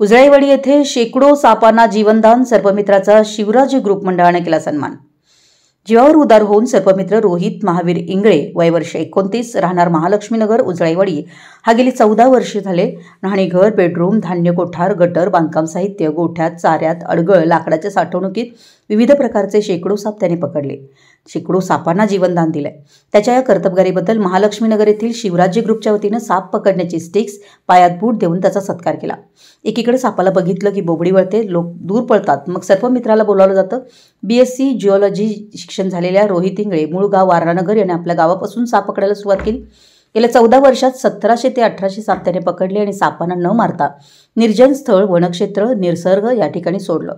उजळेवाडी येथे शेकडो सापांना जीवनदान सर्पमित्राचा शिवराजी ग्रुप मंडळाने केला सन्मान जीवावर उदार होऊन सर्पमित्र रोहित महावीर इंगळे वय एकोणतीस राहणार महालक्ष्मीनगर उजळेवाडी हा गेली चौदा वर्षे झाले घर बेडरूम धान्य कोठार गटर बांधकाम साहित्य गोठ्यात चाऱ्यात अडगळ लाकडाच्या साठवणुकीत विविध प्रकारचे शेकडो साप त्याने पकडले शेकडो सापांना जीवनदान दिलंय त्याच्या या कर्तबगारीबद्दल महालक्ष्मीनगर येथील शिवराज्य ग्रुपच्या वतीनं साप पकडण्याची स्टिक्स पायात बूट देऊन त्याचा सत्कार केला एकीकडे सापाला बघितलं की बोबडी वळते लोक दूर पळतात मग सर्व मित्राला बोलावलं जातं बीएससी जिओलॉजी शिक्षण झालेल्या रोहित इंगळे मूळ गाव वारणानगर याने आपल्या गावापासून साप पकडायला सुरुवात केली गेल्या चौदा वर्षात सतराशे ते अठराशे साप त्याने पकडले आणि सापांना न मारता निर्जन स्थळ वनक्षेत्र निसर्ग या ठिकाणी सोडलं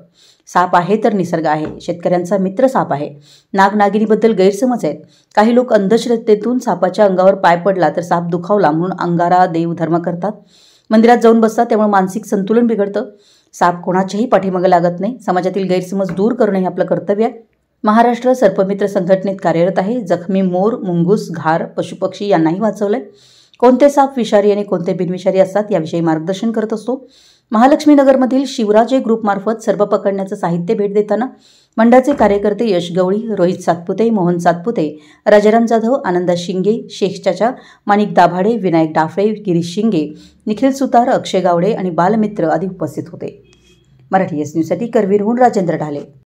साप आहे तर निसर्ग आहे शेतकऱ्यांचा मित्र साप आहे नागनागिरीबद्दल गैरसमज आहेत काही लोक अंधश्रद्धेतून सापाच्या अंगावर पाय पडला तर साप दुखावला म्हणून अंगारा देव धर्म करतात मंदिरात जाऊन बसतात त्यामुळे मानसिक संतुलन बिघडतं साप कोणाच्याही पाठीमागं लागत नाही समाजातील गैरसमज दूर करणं हे आपलं कर्तव्य आहे महाराष्ट्र सर्पमित्र संघटनेत कार्यरत आहे जखमी मोर मुंगूस घार पशुपक्षी यांनाही वाचवलंय कोणते साप विषारी आणि कोणते बिनविषारी असतात याविषयी मार्गदर्शन करत असतो महालक्ष्मीनगरमधील शिवराजे ग्रुपमार्फत सर्व पकडण्याचं साहित्य भेट देताना मंडळाचे कार्यकर्ते यश गवळी रोहित सातपुते मोहन सातपुते राजाराम जाधव आनंदा शिंगे शेख चाचा माणिक दाभाडे विनायक डाफळे गिरीश शिंगे निखिल सुतार अक्षय गावडे आणि बालमित्र आदी उपस्थित होते मराठी एस न्यूजसाठी करवीरहून राजेंद्र ढाले